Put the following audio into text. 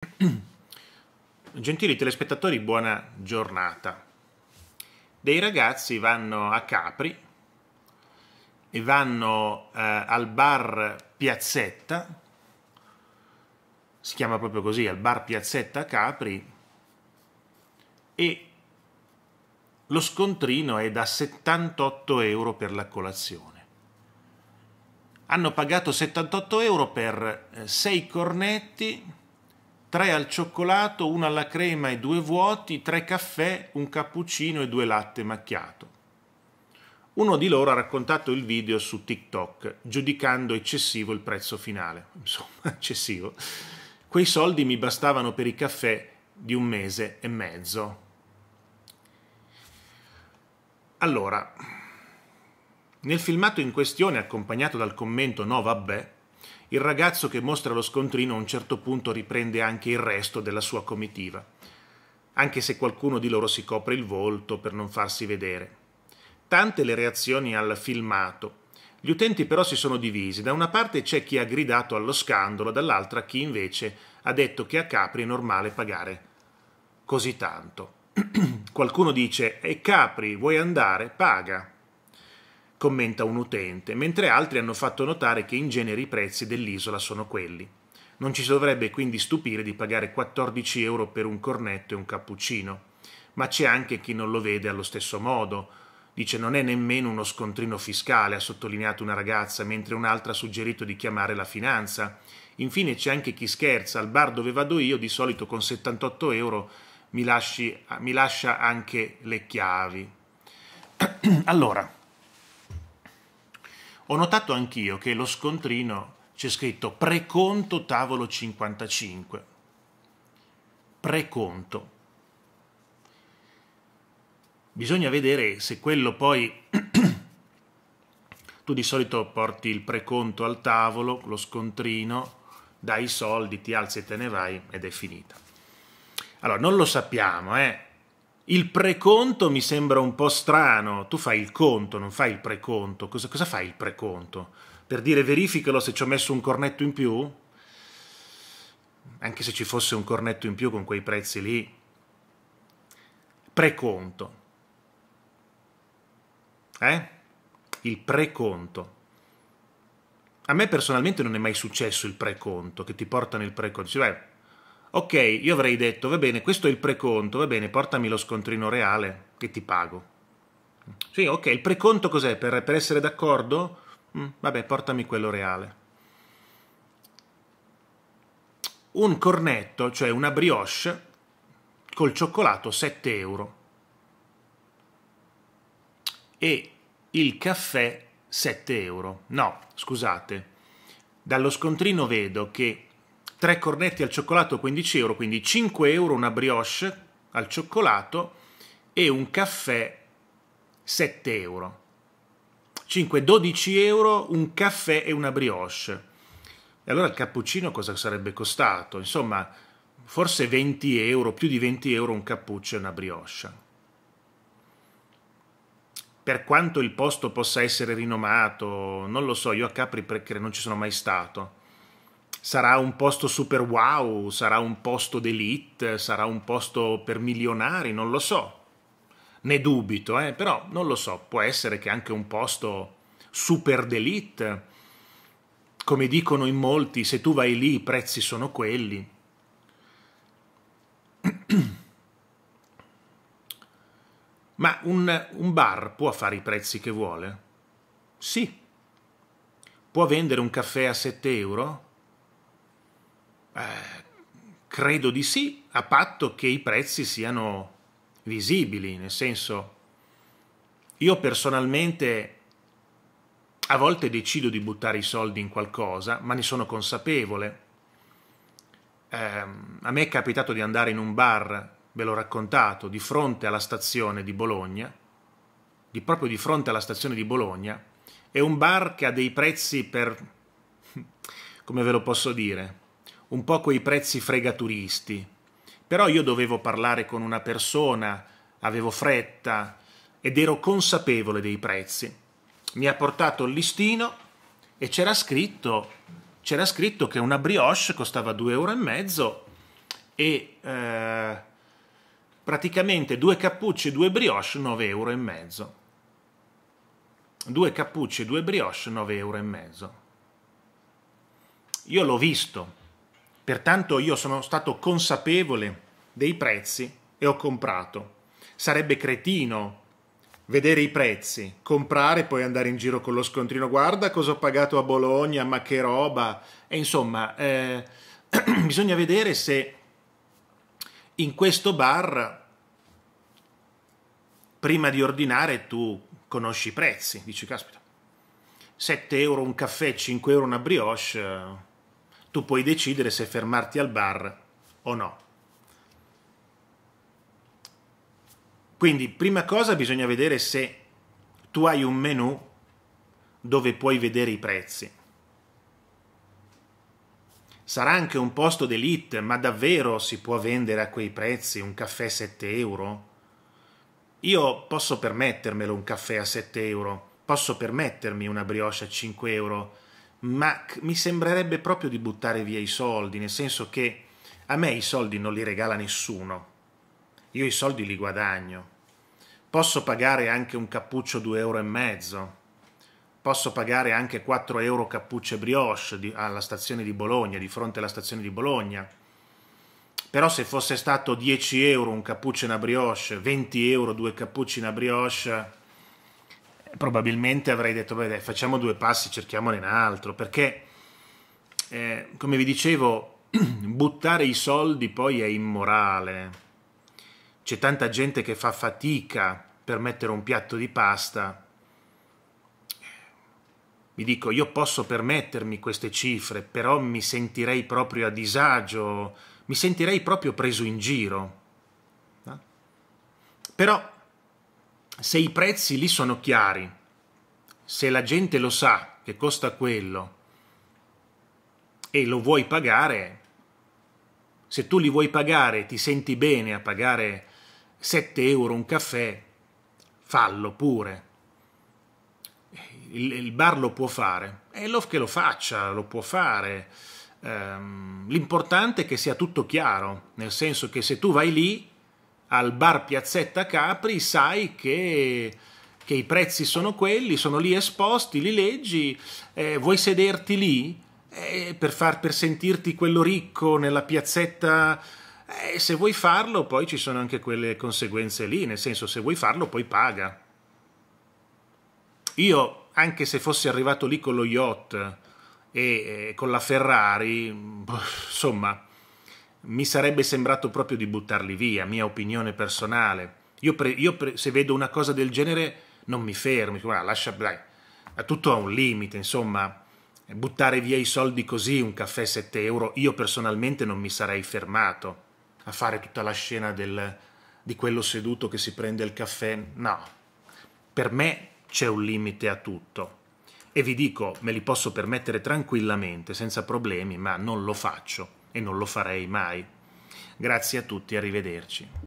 Gentili telespettatori, buona giornata. Dei ragazzi vanno a Capri e vanno eh, al bar Piazzetta, si chiama proprio così, al bar Piazzetta a Capri, e lo scontrino è da 78 euro per la colazione. Hanno pagato 78 euro per 6 eh, cornetti, tre al cioccolato, 1 alla crema e due vuoti, tre caffè, un cappuccino e due latte macchiato. Uno di loro ha raccontato il video su TikTok, giudicando eccessivo il prezzo finale. Insomma, eccessivo. Quei soldi mi bastavano per i caffè di un mese e mezzo. Allora, nel filmato in questione, accompagnato dal commento no vabbè, il ragazzo che mostra lo scontrino a un certo punto riprende anche il resto della sua comitiva, anche se qualcuno di loro si copre il volto per non farsi vedere. Tante le reazioni al filmato. Gli utenti però si sono divisi, da una parte c'è chi ha gridato allo scandalo, dall'altra chi invece ha detto che a Capri è normale pagare così tanto. Qualcuno dice, e Capri, vuoi andare? Paga commenta un utente, mentre altri hanno fatto notare che in genere i prezzi dell'isola sono quelli. Non ci dovrebbe quindi stupire di pagare 14 euro per un cornetto e un cappuccino, ma c'è anche chi non lo vede allo stesso modo. Dice non è nemmeno uno scontrino fiscale, ha sottolineato una ragazza, mentre un'altra ha suggerito di chiamare la finanza. Infine c'è anche chi scherza, al bar dove vado io di solito con 78 euro mi, lasci, mi lascia anche le chiavi. allora, ho notato anch'io che lo scontrino c'è scritto preconto tavolo 55. Preconto. Bisogna vedere se quello poi... tu di solito porti il preconto al tavolo, lo scontrino, dai i soldi, ti alzi e te ne vai ed è finita. Allora, non lo sappiamo, eh? Il preconto mi sembra un po' strano. Tu fai il conto, non fai il preconto. Cosa, cosa fai il preconto? Per dire verificalo se ci ho messo un cornetto in più? Anche se ci fosse un cornetto in più con quei prezzi lì. Preconto. Eh? Il preconto. A me personalmente non è mai successo il preconto, che ti portano il preconto. Dici, cioè, beh, Ok, io avrei detto, va bene, questo è il preconto, va bene, portami lo scontrino reale che ti pago. Sì, ok, il preconto cos'è? Per, per, essere d'accordo? Mm, vabbè, portami quello reale. Un cornetto, cioè una brioche, col cioccolato 7 euro. E il caffè 7 euro. No, scusate, dallo scontrino vedo che 3 cornetti al cioccolato 15 euro, quindi 5 euro una brioche al cioccolato e un caffè 7 euro. 5, 12 euro un caffè e una brioche. E allora il cappuccino cosa sarebbe costato? Insomma, forse 20 euro, più di 20 euro un cappuccio e una brioche. Per quanto il posto possa essere rinomato, non lo so, io a Capri perché non ci sono mai stato sarà un posto super wow, sarà un posto d'elite, sarà un posto per milionari, non lo so. Ne dubito, eh? però non lo so, può essere che anche un posto super d'elite, come dicono in molti, se tu vai lì i prezzi sono quelli. Ma un, un bar può fare i prezzi che vuole? Sì. Può vendere un caffè a 7 euro? Eh, credo di sì, a patto che i prezzi siano visibili, nel senso io personalmente a volte decido di buttare i soldi in qualcosa, ma ne sono consapevole. Eh, a me è capitato di andare in un bar, ve l'ho raccontato, di fronte alla stazione di Bologna, di proprio di fronte alla stazione di Bologna, è un bar che ha dei prezzi per, come ve lo posso dire, un po' quei prezzi fregaturisti. Però io dovevo parlare con una persona, avevo fretta ed ero consapevole dei prezzi. Mi ha portato il listino e c'era scritto, c'era scritto che una brioche costava 2,5 euro e eh, praticamente due cappucci e due brioche 9,5 euro. Due cappucci e due brioche 9,5 euro. Io l'ho visto, Pertanto io sono stato consapevole dei prezzi e ho comprato. Sarebbe cretino vedere i prezzi, comprare e poi andare in giro con lo scontrino, guarda cosa ho pagato a Bologna, ma che roba. E insomma, eh, bisogna vedere se in questo bar, prima di ordinare, tu conosci i prezzi. Dici, caspita, 7 euro un caffè, 5 euro una brioche eh, tu puoi decidere se fermarti al bar o no. Quindi, prima cosa bisogna vedere se tu hai un menu dove puoi vedere i prezzi. Sarà anche un posto d'elite, ma davvero si può vendere a quei prezzi un caffè 7 euro? Io posso permettermelo un caffè a 7 euro, posso permettermi una brioche a 5 euro, ma mi sembrerebbe proprio di buttare via i soldi, nel senso che a me i soldi non li regala nessuno, io i soldi li guadagno. Posso pagare anche un cappuccio 2,5 euro, posso pagare anche 4 euro cappucce brioche alla stazione di Bologna, di fronte alla stazione di Bologna. Però se fosse stato 10 euro un cappuccio cappuccino una brioche, 20 euro due cappucci cappuccini una brioche, probabilmente avrei detto, beh dai, facciamo due passi, cerchiamone un altro, perché, eh, come vi dicevo, buttare i soldi poi è immorale. C'è tanta gente che fa fatica per mettere un piatto di pasta. Vi dico, io posso permettermi queste cifre, però mi sentirei proprio a disagio, mi sentirei proprio preso in giro. No? Però se i prezzi lì sono chiari, se la gente lo sa che costa quello e lo vuoi pagare, se tu li vuoi pagare, ti senti bene a pagare 7 euro un caffè, fallo pure. Il, il bar lo può fare, è lo che lo faccia, lo può fare. Ehm, l'importante è che sia tutto chiaro, nel senso che se tu vai lì al bar Piazzetta Capri, sai che, che i prezzi sono quelli, sono lì esposti, li leggi, eh, vuoi sederti lì eh, per, far, per sentirti quello ricco nella piazzetta? Eh, se vuoi farlo poi ci sono anche quelle conseguenze lì, nel senso se vuoi farlo poi paga. Io, anche se fossi arrivato lì con lo yacht e eh, con la Ferrari, boh, insomma mi sarebbe sembrato proprio di buttarli via, mia opinione personale. Io, pre, io pre, se vedo una cosa del genere non mi fermo, guarda, ah, lascia, dai, tutto ha un limite, insomma, buttare via i soldi così, un caffè 7 euro, io personalmente non mi sarei fermato a fare tutta la scena del, di quello seduto che si prende il caffè, no, per me c'è un limite a tutto. E vi dico, me li posso permettere tranquillamente, senza problemi, ma non lo faccio e non lo farei mai. Grazie a tutti, arrivederci.